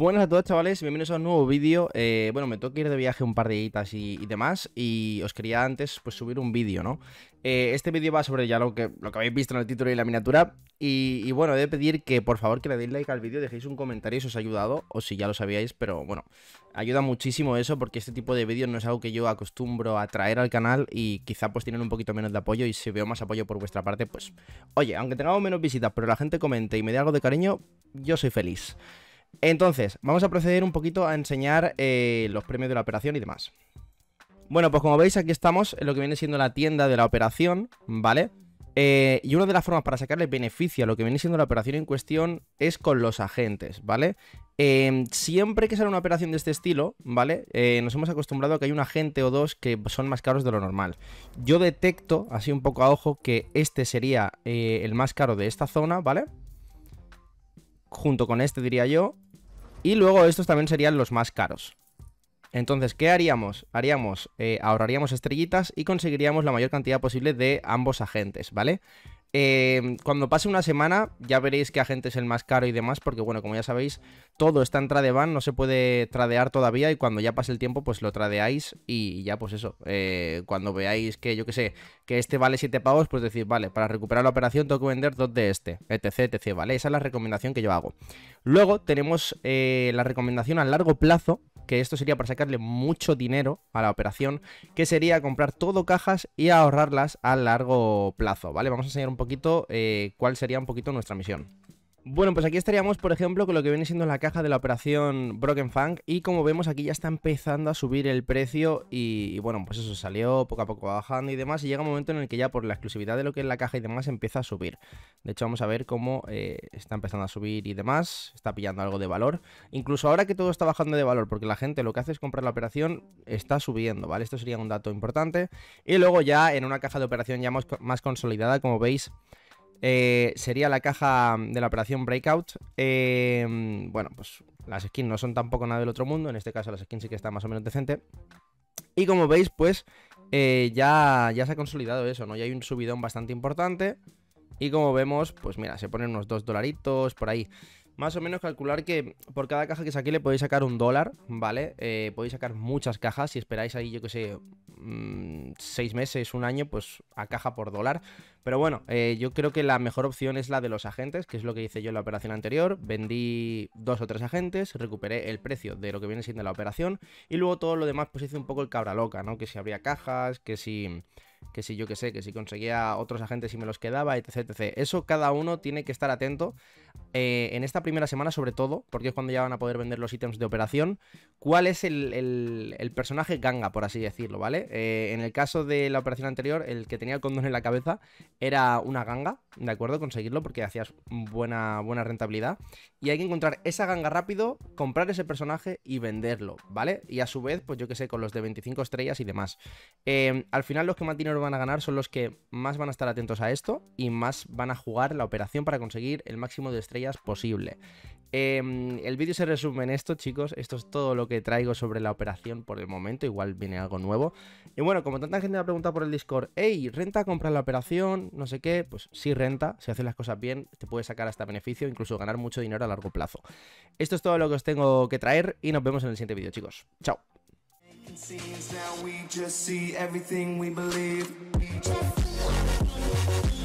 Buenas a todos chavales, bienvenidos a un nuevo vídeo eh, Bueno, me tengo que ir de viaje un par de días y, demás Y os quería antes pues subir un vídeo, ¿no? Eh, este vídeo va sobre ya lo que, lo que habéis visto en el título y la miniatura y, y, bueno, he de pedir que por favor que le deis like al vídeo Dejéis un comentario si os ha ayudado o si ya lo sabíais Pero bueno, ayuda muchísimo eso porque este tipo de vídeos no es algo que yo acostumbro a traer al canal Y quizá pues tienen un poquito menos de apoyo y si veo más apoyo por vuestra parte pues Oye, aunque tengamos menos visitas pero la gente comente y me dé algo de cariño, yo soy feliz entonces, vamos a proceder un poquito a enseñar eh, los premios de la operación y demás. Bueno, pues como veis aquí estamos en lo que viene siendo la tienda de la operación, ¿vale? Eh, y una de las formas para sacarle beneficio a lo que viene siendo la operación en cuestión es con los agentes, ¿vale? Em, siempre que sale una operación de este estilo, ¿vale? Eh, nos hemos acostumbrado a que hay un agente o dos que son más caros de lo normal. Yo detecto, así un poco a ojo, que este sería el más caro de esta zona, ¿vale? junto con este diría yo. Y luego estos también serían los más caros. Entonces, ¿qué haríamos? Haríamos, eh, ahorraríamos estrellitas y conseguiríamos la mayor cantidad posible de ambos agentes, ¿vale? Em, cuando pase una semana ya veréis que agente es el más caro y demás, porque bueno, como ya sabéis, todo está en van no se puede tradear todavía y cuando ya pase el tiempo pues lo tradeáis y ya pues eso, eh, cuando veáis que yo que sé, que este vale 7 pavos, pues decir, vale, para recuperar la operación tengo que vender 2 de este, etc, etc, ¿vale? Esa es la recomendación que yo hago. Luego tenemos eh, la recomendación a largo plazo, que esto sería para sacarle mucho dinero a la operación, que sería comprar todo cajas y ahorrarlas a largo plazo, ¿vale? Vamos a enseñar un poquito eh, cuál sería un poquito nuestra misión. Bueno, pues aquí estaríamos, por ejemplo, con lo que viene siendo la caja de la operación Broken Funk y como vemos aquí ya está empezando a subir el precio y, bueno, pues eso salió poco a poco bajando y demás y llega un momento en el que ya por la exclusividad de lo que es la caja y demás empieza a subir. De hecho, vamos a ver cómo eh, está empezando a subir y demás, está pillando algo de valor. Incluso ahora que todo está bajando de valor porque la gente lo que hace es comprar la operación, está subiendo, ¿vale? Esto sería un dato importante. Y luego ya en una caja de operación ya más, más consolidada, como veis, eh, sería la caja de la operación Breakout. Eh, bueno, pues las skins no son tampoco nada del otro mundo. En este caso, las skins sí que están más o menos decente. Y como veis, pues eh, ya, ya se ha consolidado eso, ¿no? Ya hay un subidón bastante importante. Y como vemos, pues mira, se ponen unos 2 dolaritos por ahí más o menos calcular que por cada caja que saqué le podéis sacar un dólar, ¿vale? Eh, podéis sacar muchas cajas, si esperáis ahí, yo que sé, mm, seis meses, un año, pues a caja por dólar. Pero bueno, eh, yo creo que la mejor opción es la de los agentes, que es lo que hice yo en la operación anterior. Vendí dos o tres agentes, recuperé el precio de lo que viene siendo la operación y luego todo lo demás pues hice un poco el cabra loca, ¿no? Que si habría cajas, que si que si yo que sé, que si conseguía otros agentes y me los quedaba, etc. etc. Eso cada uno tiene que estar atento eh, en esta primera semana sobre todo, porque es cuando ya van a poder vender los ítems de operación, cuál es el, personaje ganga, por así decirlo, ¿vale? Eh, en el caso de la operación anterior, el que tenía el condón en la cabeza era una ganga, ¿de acuerdo? Conseguirlo porque hacías buena, buena rentabilidad. Y hay que encontrar esa ganga rápido, comprar ese personaje y venderlo, ¿vale? Y a su vez, pues yo que sé, con los de 25 estrellas y demás. Eh, al final los que mantienen van a ganar son los que más van a estar atentos a esto y más van a jugar la operación para conseguir el máximo de estrellas posible. Em, el vídeo se resume en esto, chicos. Esto es todo lo que traigo sobre la operación por el momento. Igual viene algo nuevo. Y bueno, como tanta gente me ha preguntado por el Discord, hey, ¿renta comprar la operación? No sé qué. Pues si renta. Si haces las cosas bien, te puedes sacar hasta beneficio, incluso ganar mucho dinero a largo plazo. Esto es todo lo que os tengo que traer y nos vemos en el siguiente vídeo, chicos. Chao. Seems now we just see everything we believe. We